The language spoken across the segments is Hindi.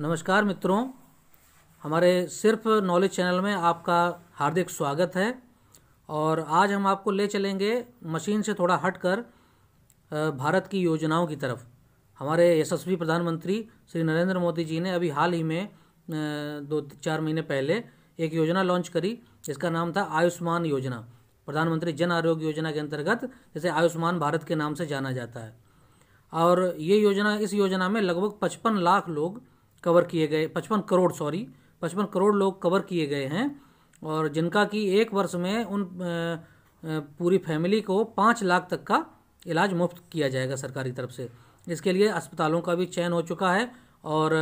नमस्कार मित्रों हमारे सिर्फ नॉलेज चैनल में आपका हार्दिक स्वागत है और आज हम आपको ले चलेंगे मशीन से थोड़ा हटकर भारत की योजनाओं की तरफ हमारे यशस्वी प्रधानमंत्री श्री नरेंद्र मोदी जी ने अभी हाल ही में दो चार महीने पहले एक योजना लॉन्च करी जिसका नाम था आयुष्मान योजना प्रधानमंत्री जन आरोग्य योजना के अंतर्गत जिसे आयुष्मान भारत के नाम से जाना जाता है और ये योजना इस योजना में लगभग पचपन लाख लोग कवर किए गए पचपन करोड़ सॉरी पचपन करोड़ लोग कवर किए गए हैं और जिनका कि एक वर्ष में उन पूरी फैमिली को पाँच लाख तक का इलाज मुफ्त किया जाएगा सरकारी तरफ से इसके लिए अस्पतालों का भी चयन हो चुका है और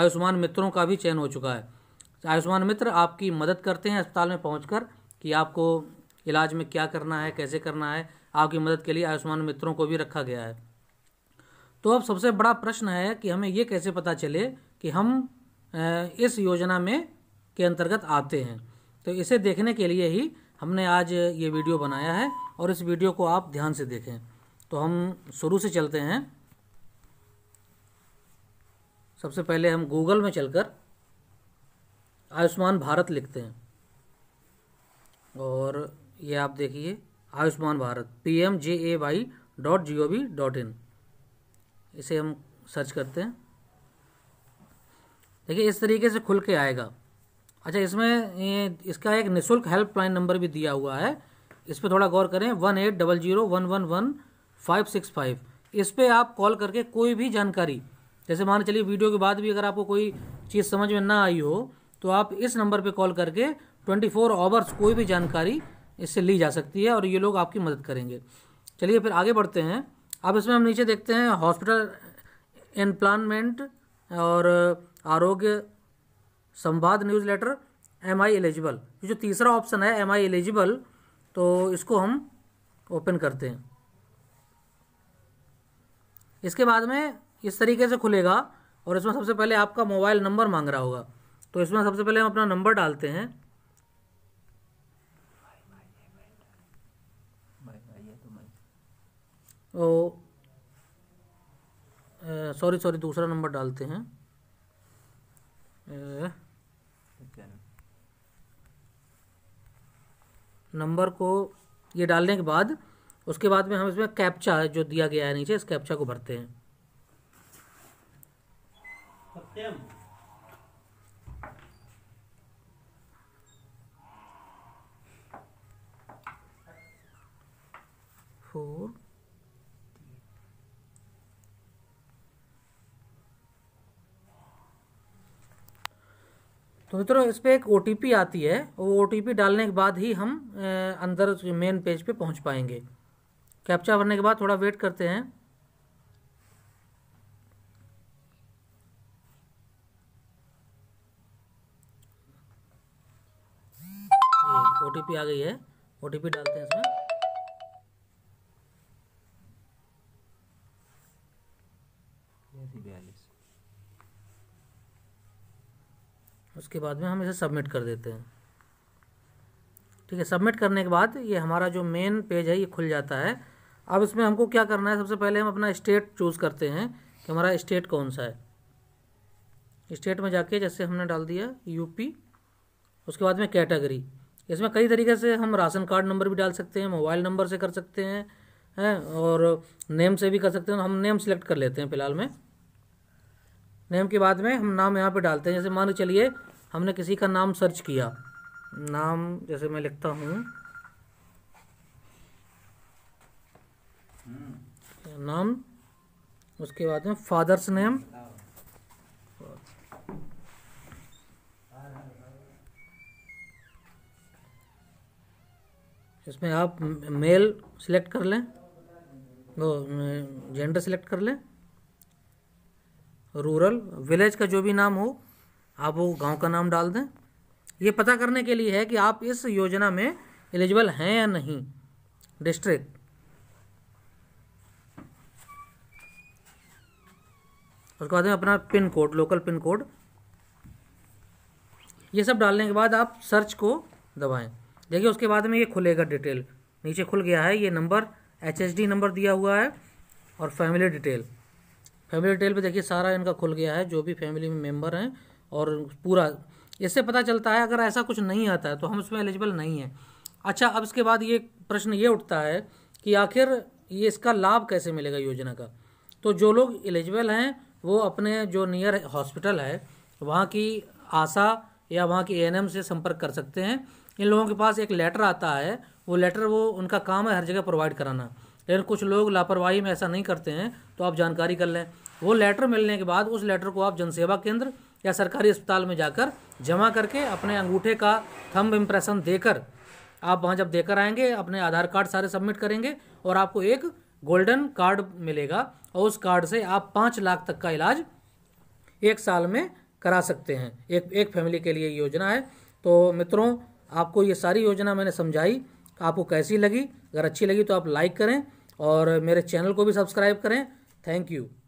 आयुष्मान मित्रों का भी चयन हो चुका है आयुष्मान मित्र आपकी मदद करते हैं अस्पताल में पहुँच कि आपको इलाज में क्या करना है कैसे करना है आपकी मदद के लिए आयुष्मान मित्रों को भी रखा गया है तो अब सबसे बड़ा प्रश्न है कि हमें ये कैसे पता चले कि हम इस योजना में के अंतर्गत आते हैं तो इसे देखने के लिए ही हमने आज ये वीडियो बनाया है और इस वीडियो को आप ध्यान से देखें तो हम शुरू से चलते हैं सबसे पहले हम गूगल में चलकर आयुष्मान भारत लिखते हैं और ये आप देखिए Ayushman Bharat P M J A Y dot G O V dot in इसे हम सर्च करते हैं देखिए इस तरीके से खुल के आएगा अच्छा इसमें ये इसका एक निःशुल्क हेल्पलाइन नंबर भी दिया हुआ है इस पर थोड़ा गौर करें one eight double zero one one one five six five इस पर आप कॉल करके कोई भी जानकारी जैसे मान चलिए वीडियो के बाद भी अगर आपको कोई चीज़ समझ में ना आई हो तो आप इस नंबर पर कॉल करके ट्वेंटी फोर आवर्स कोई भी जानकारी इससे ली जा सकती है और ये लोग आपकी मदद करेंगे चलिए फिर आगे बढ़ते हैं अब इसमें हम नीचे देखते हैं हॉस्पिटल एम्प्लानमेंट और Arogya Samvad newsletter am I eligible ये जो तीसरा ऑप्शन है एम आई एलिजिबल तो इसको हम ओपन करते हैं इसके बाद में इस तरीके से खुलेगा और इसमें सबसे पहले आपका मोबाइल नंबर मांग रहा होगा तो इसमें सबसे पहले हम अपना नंबर डालते हैं वो सॉरी सॉरी दूसरा नंबर डालते हैं नंबर को ये डालने के बाद उसके बाद में हम इसमें कैप्चा जो दिया गया है नीचे इस कैप्चा को भरते हैं तो मित्रों इस पर एक ओ आती है वो ओ डालने के बाद ही हम अंदर मेन पेज पे पहुंच पाएंगे कैप्चा भरने के बाद थोड़ा वेट करते हैं ओ टी आ गई है ओ डालते हैं इसमें बयालीस उसके बाद में हम इसे सबमिट कर देते हैं ठीक है सबमिट करने के बाद ये हमारा जो मेन पेज है ये खुल जाता है अब इसमें हमको क्या करना है सबसे पहले हम अपना स्टेट चूज़ करते हैं कि हमारा स्टेट कौन सा है स्टेट में जाके जैसे हमने डाल दिया यूपी उसके बाद में कैटेगरी इसमें कई तरीके से हम राशन कार्ड नंबर भी डाल सकते हैं मोबाइल नंबर से कर सकते हैं हैं और नेम से भी कर सकते हैं हम नेम सेलेक्ट कर लेते हैं फिलहाल में नेम के बाद में हम नाम यहाँ पे डालते हैं जैसे मान के चलिए हमने किसी का नाम सर्च किया नाम जैसे मैं लिखता हूँ नाम उसके बाद में फादर्स नेम इसमें आप मेल सिलेक्ट कर लें वो जेंडर सिलेक्ट कर लें रूरल विलेज का जो भी नाम हो आप वो गांव का नाम डाल दें ये पता करने के लिए है कि आप इस योजना में एलिजिबल हैं या नहीं डिस्ट्रिक्ट उसके बाद में अपना pin code local pin code ये सब डालने के बाद आप सर्च को दबाएं देखिए उसके बाद में ये खुलेगा डिटेल नीचे खुल गया है ये नंबर एच नंबर दिया हुआ है और फैमिली डिटेल फैमिली डिटेल पे देखिए सारा इनका खुल गया है जो भी फैमिली में मेम्बर हैं और पूरा इससे पता चलता है अगर ऐसा कुछ नहीं आता है तो हम उसमें एलिजिबल नहीं हैं अच्छा अब इसके बाद ये प्रश्न ये उठता है कि आखिर ये इसका लाभ कैसे मिलेगा योजना का तो जो लोग एलिजिबल हैं वो अपने जो नियर हॉस्पिटल है वहाँ की आशा या वहाँ की एएनएम से संपर्क कर सकते हैं इन लोगों के पास एक लेटर आता है वो लेटर वो उनका काम है हर जगह प्रोवाइड कराना लेकिन कुछ लोग लापरवाही में ऐसा नहीं करते हैं तो आप जानकारी कर लें वो लेटर मिलने के बाद उस लेटर को आप जनसेवा केंद्र या सरकारी अस्पताल में जाकर जमा करके अपने अंगूठे का थंब इम्प्रेशन देकर आप वहाँ जब देकर आएंगे अपने आधार कार्ड सारे सबमिट करेंगे और आपको एक गोल्डन कार्ड मिलेगा और उस कार्ड से आप पाँच लाख तक का इलाज एक साल में करा सकते हैं एक एक फैमिली के लिए योजना है तो मित्रों आपको ये सारी योजना मैंने समझाई आपको कैसी लगी अगर अच्छी लगी तो आप लाइक करें और मेरे चैनल को भी सब्सक्राइब करें थैंक यू